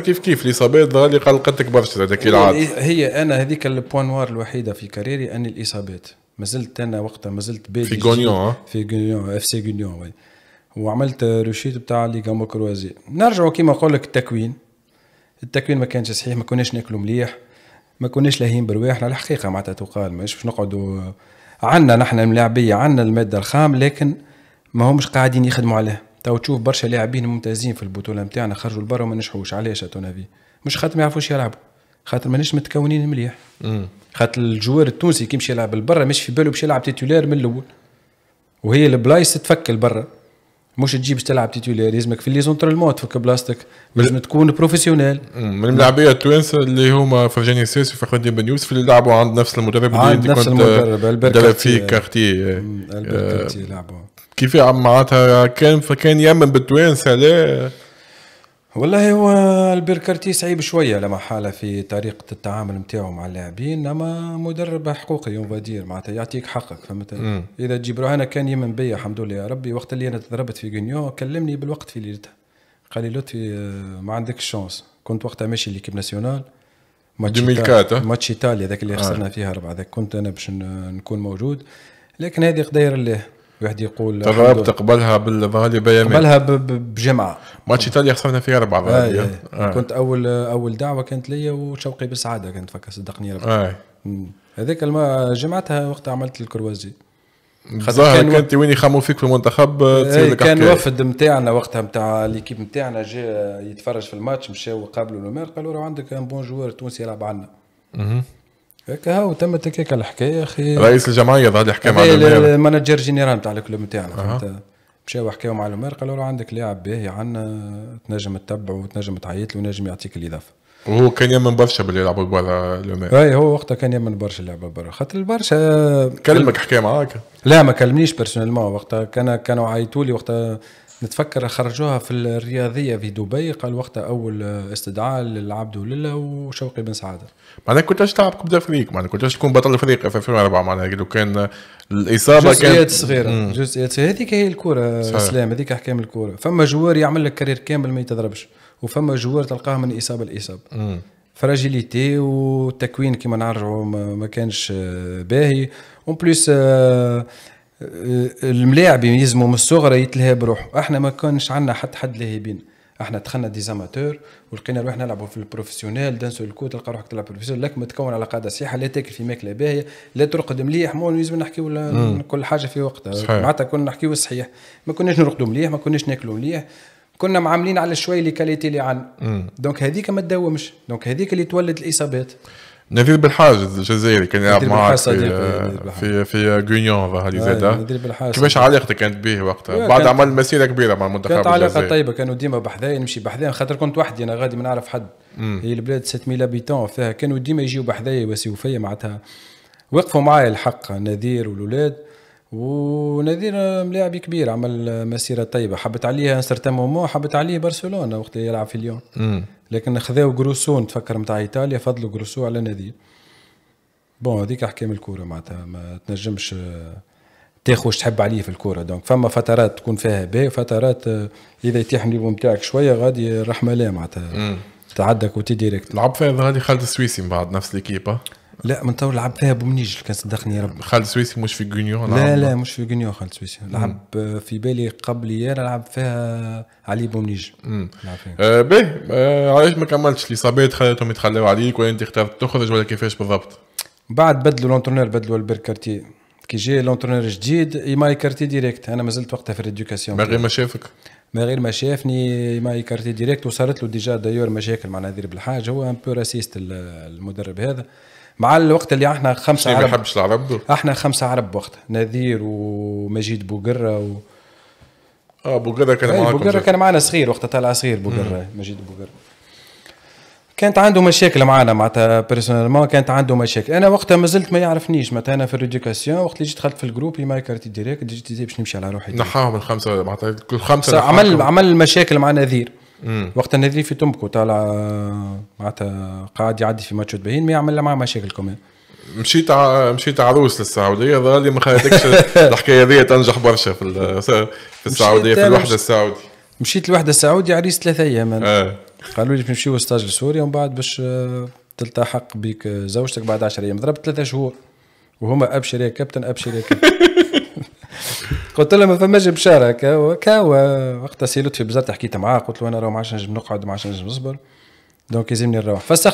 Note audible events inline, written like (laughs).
كيف كيف الاصابات غالي قلقتك قال قد كبرت هذا كالعاده هي انا هذيك البوان نوار الوحيده في كاريري اني الاصابات ما زلت انا وقتها ما زلت بادي في غونيون في غونيون اف سي غونيون وعملت روشيت بتاع لي جامبا كروازي نرجعوا كيما نقول لك التكوين التكوين ما كانش صحيح ما كناش ناكلوا مليح ما كناش لاهين على الحقيقه معناتها تقال ماهيش باش نقعدوا عندنا نحن الملاعبيه عندنا الماده الخام لكن ما همش قاعدين يخدموا عليها تو تشوف برشا لاعبين ممتازين في البطوله نتاعنا خرجوا لبرا وما نجحوش علاش اتونافي مش خاطر ما يعرفوش يلعبوا خاطر مانيش متكونين مليح خاطر الجوار التونسي كي يمشي يلعب لبرا مش في باله باش يلعب تيتولار من الاول وهي البلايص تفك لبرا مش تجيب تلعب تيتولير لازمك في ليزونترلمون تفك بلاستيك لازم تكون بروفيسيونيل من الملاعبيه التوانسه اللي هما فرجاني الساسي وفخر بن يوسف اللي لعبوا عند نفس المدرب اللي انت نفس كنت المدرب درب فيه كارتي آه، كيف معناتها كان فكان يمن بالتوانسه لا والله هو البركارتي صعيب شويه لما حاله في طريقه التعامل نتاعو مع اللاعبين اما مدرب حقوقي يوم فادير معناتها يعطيك حقك فهمت اذا تجيب انا كان يمن بيا الحمد لله يا ربي وقت اللي انا تضربت في غينيو كلمني بالوقت في ليلتها قال لي لطفي آه، ما عندك شانس كنت وقتها ماشي ليكيب ناسيونال ماتش ماتش ايطاليا ذاك اللي خسرنا آه. فيها ربعه ذاك كنت انا باش نكون موجود لكن هذه قدير الله واحد يقول تغرب تقبلها بيمين تقبلها بجمعه ماتش ايطاليا خسرنا فيه اربعه فاليبا آه،, آه, آه. كنت اول اول دعوه كانت ليا وشوقي بالسعاده كانت فكر صدقني آه. هذاك جمعتها وقت عملت الكروازي الظاهر كان كانت وين يخموا فيك في المنتخب آه، إيه، كان وفد نتاعنا وقتها نتاع ليكيب نتاعنا جا يتفرج في الماتش مشاو وقابلوا قالوا راه عندك ان بون جوار تونسي يلعب عندنا هكا هو تم هيك الحكايه اخي رئيس الجمعيه ظهر يحكي مع المانجر جينيرال نتاع الكلوب نتاعنا فهمت مشاو حكاو مع العمر قالوا له عندك لاعب باهي عندنا تنجم تتبعه وتنجم تعيط له ونجم يعطيك الاضافه وهو كان يمن برشا باللي يلعبوا برا لومير اي هو وقتها كان يمن برشا يلعبوا برا خاطر البرشا كلمك حكى معاك لا ما كلمنيش ما وقتها كان كانوا عيطوا لي وقتها نتفكر خرجوها في الرياضيه في دبي قال وقتها اول استدعاء للعبد ولله وشوقي بن سعاده معناها كنتش تلعب كبدا فريق معناها كنتش تكون بطل الفريق في 2004 معناها لو كان الاصابه كانت جزئيات صغيره جزئيات هذيك هي الكره اسلام هذيك احكام الكره فما جوار يعمل لك كارير كامل ما يتضربش وفما جوار تلقاه من اصابه لاصابه فراجيليتي والتكوين كما نعرفوا ما كانش باهي اون آه، بليس الملاعب يلزموا من الصغرى يتلهى بروحه احنا ما كانش عندنا حتى حد لاهبين احنا دخلنا ديزاماتور ولقينا روحنا نلعبوا في البروفيسيونيل دانسو الكو تلقى روحك تلعب بروفيسيونيل لك متكون على قاعده صحيحه لا تاكل في ماكله باهيه لا ترقد مليح مو لازم نحكيو كل حاجه في وقتها معناتها كنا نحكيو صحيح ما كناش نرقدوا مليح ما كناش ناكلوا مليح كنا معاملين على شوي اللي كاليتي اللي عندنا دونك هذيك ما تداومش دونك هذيك اللي تولد الاصابات نذير بالحاج الجزائري كان يلعب معاه في في في غونيون هذه زاده كيفاش علاقتك كانت به وقتها آه، بعد عمل مسيره كبيره مع المنتخب كانت علاقه طيبه كانوا ديما بحذايا نمشي بحذايا خاطر كنت وحدي انا غادي ما نعرف حد مم. هي البلاد 6000 ابيتون فيها كانوا ديما يجيو بحذايا يواسيو فيا معناتها وقفوا معايا الحق نذير والولاد ونذير ملاعب كبير عمل مسيره طيبه حبت عليها سيرتان مومون حبت عليه برشلونه وقت اللي يلعب في ليون لكن خذاو جروسو تفكر متاع ايطاليا فضلوا جروسو على نذير بون هذيك احكام الكوره معناتها ما تنجمش تاخذ تحب عليه في الكوره دونك فما فترات تكون فيها باهي وفترات اذا يتيح النيفو نتاعك شويه غادي الرحمه لا معناتها تعدك وتي ديريكت لعب فيها هذه خالد السويسي من بعد نفس ليكيبا لا من تو لعب فيها بومنيج اللي كان صدقني يا رب خالد سويسي مش في جونيور لا لا مش في جونيور خالد سويسي لعب في بالي قبل لعب فيها علي بومنيج آه باهي آه علاش ما كملتش الاصابات خلتهم يتخلاو عليك ولا انت اخترت تخرج ولا كيفاش بالضبط؟ بعد بدلوا لونترونير بدلوا البير كارتي كي جا لونترونير جديد ايماي كارتي ديريكت انا مازلت وقتها في الريديوكاسيون من غير ما شافك من غير ما شافني ما يكارتي ديريكت وصارت له ديجا دايور مشاكل مع نذير بالحاج هو ان بو راسيست المدرب هذا مع الوقت اللي احنا خمسه عرب ما بحبش العرب احنا خمسه عرب وقت نذير ومجيد بوقره و... اه بوقره كان إيه، معنا بوقره كان معنا صغير وقتها طلع صغير بوقره مجيد بوقره كانت عنده مشاكل معنا معناتها ما كانت عنده مشاكل انا وقتها ما زلت ما يعرفنيش معناتها انا في الريديكاسيون وقت اللي جيت دخلت في الجروب ما كارتي ديريكت جيت باش نمشي على روحي نحاهم الخمسه معناتها كل خمسه عمل عمل مشاكل مع نذير وقت النادي في تمكو طالع معناتها قاعد يعدي في ماتش باهين ما يعمل معاه مشاكل كمان مشيت ع... مشيت عروس للسعوديه ظهر لي ما خليتكش الحكايه ذي تنجح برشا في ال... في السعوديه في الوحده السعودي مشيت الوحده السعودي عريس ثلاثة ايام آه. قالوا لي نمشيو ستاج لسوريا ومن بعد باش آه، تلتحق بك آه، زوجتك بعد 10 ايام ضربت ثلاثة شهور وهما ابشر يا كابتن ابشر يا كابتن (laughs) قلت له ما فماش بشاره كاوا كاوا وقتها سيلوت في بزاف حكيت معاه قلت له انا راه ما عادش نجم نقعد ما عادش نجم نصبر دونك يلزمني نروح فسخت